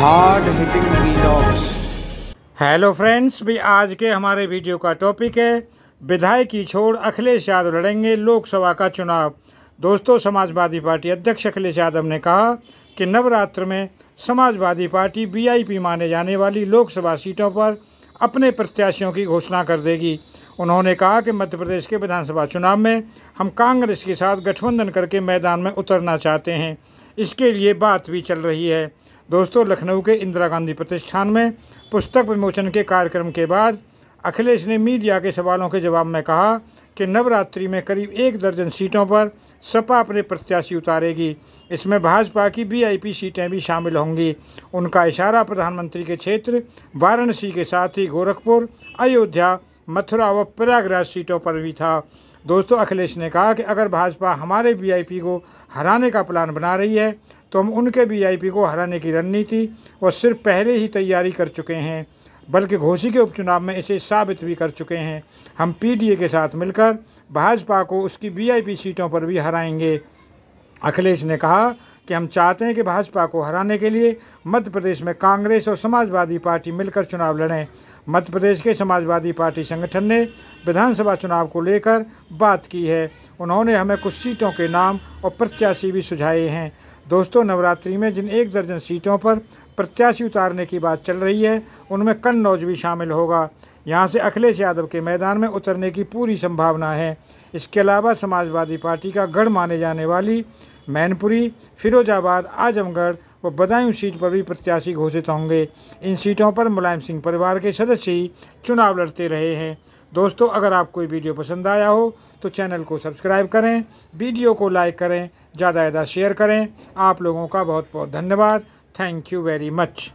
hard hitting hello friends भी आज के हमारे वीडियो का टॉपिक है विधायक की छोड़ अखिलेश यादव लड़ेंगे लोकसभा का चुनाव दोस्तों समाजवादी पार्टी अध्यक्ष अखिलेश यादव ने कहा कि नवरात्र में समाजवादी पार्टी वीआईपी माने जाने वाली लोकसभा सीटों पर अपने प्रत्याशियों की घोषणा कर देगी उन्होंने कहा कि मध्य प्रदेश के विधानसभा चुनाव में हम कांग्रेस के साथ गठबंधन करके मैदान में उतरना चाहते हैं इसके लिए बात भी चल रही है दोस्तों लखनऊ के इंदिरा गांधी प्रतिष्ठान में पुस्तक विमोचन के कार्यक्रम के बाद अखिलेश ने मीडिया के सवालों के जवाब में कहा कि नवरात्रि में करीब एक दर्जन सीटों पर सपा अपने प्रत्याशी उतारेगी इसमें भाजपा की वीआईपी सीटें भी शामिल होंगी उनका इशारा प्रधानमंत्री के क्षेत्र वाराणसी के साथ ही गोरखपुर अयोध्या मथुरा व प्रयागराज सीटों पर भी था दोस्तों अखिलेश ने कहा कि अगर भाजपा हमारे वीआईपी को हराने का प्लान बना रही है तो हम उनके वीआईपी को हराने की रणनीति व सिर्फ पहले ही तैयारी कर चुके हैं बल्कि घोसी के उपचुनाव में इसे साबित भी कर चुके हैं हम पीडीए के साथ मिलकर भाजपा को उसकी वीआईपी सीटों पर भी हराएंगे अखिलेश ने कहा कि हम चाहते हैं कि भाजपा को हराने के लिए मध्य प्रदेश में कांग्रेस और समाजवादी पार्टी मिलकर चुनाव लड़ें मध्य प्रदेश के समाजवादी पार्टी संगठन ने विधानसभा चुनाव को लेकर बात की है उन्होंने हमें कुछ सीटों के नाम और प्रत्याशी भी सुझाए हैं दोस्तों नवरात्रि में जिन एक दर्जन सीटों पर प्रत्याशी उतारने की बात चल रही है उनमें कन्नौज भी शामिल होगा यहाँ से अखिलेश यादव के मैदान में उतरने की पूरी संभावना है इसके अलावा समाजवादी पार्टी का गढ़ माने जाने वाली मैनपुरी फिरोजाबाद आजमगढ़ व बदायूं सीट पर भी प्रत्याशी घोषित होंगे इन सीटों पर मुलायम सिंह परिवार के सदस्य ही चुनाव लड़ते रहे हैं दोस्तों अगर आपको ये वीडियो पसंद आया हो तो चैनल को सब्सक्राइब करें वीडियो को लाइक करें ज़्यादा ज़्यादा शेयर करें आप लोगों का बहुत बहुत धन्यवाद थैंक यू वेरी मच